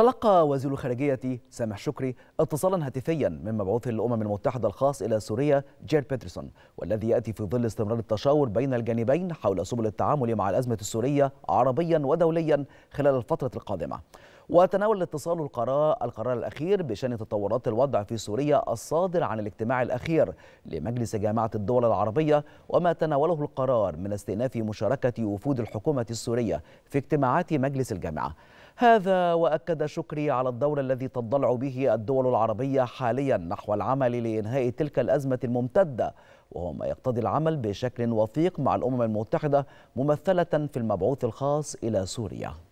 تلقى وزير الخارجية سامح شكري اتصالا هاتفيا من مبعوث الأمم المتحدة الخاص إلى سوريا جير بيترسون والذي يأتي في ظل استمرار التشاور بين الجانبين حول سبل التعامل مع الأزمة السورية عربيا ودوليا خلال الفترة القادمة وتناول الاتصال القرار القرار الأخير بشأن تطورات الوضع في سوريا الصادر عن الاجتماع الأخير لمجلس جامعة الدول العربية وما تناوله القرار من استئناف مشاركة وفود الحكومة السورية في اجتماعات مجلس الجامعة هذا وأكد شكري على الدور الذي تضلع به الدول العربية حاليا نحو العمل لإنهاء تلك الأزمة الممتدة وهو ما يقتضي العمل بشكل وثيق مع الأمم المتحدة ممثلة في المبعوث الخاص إلى سوريا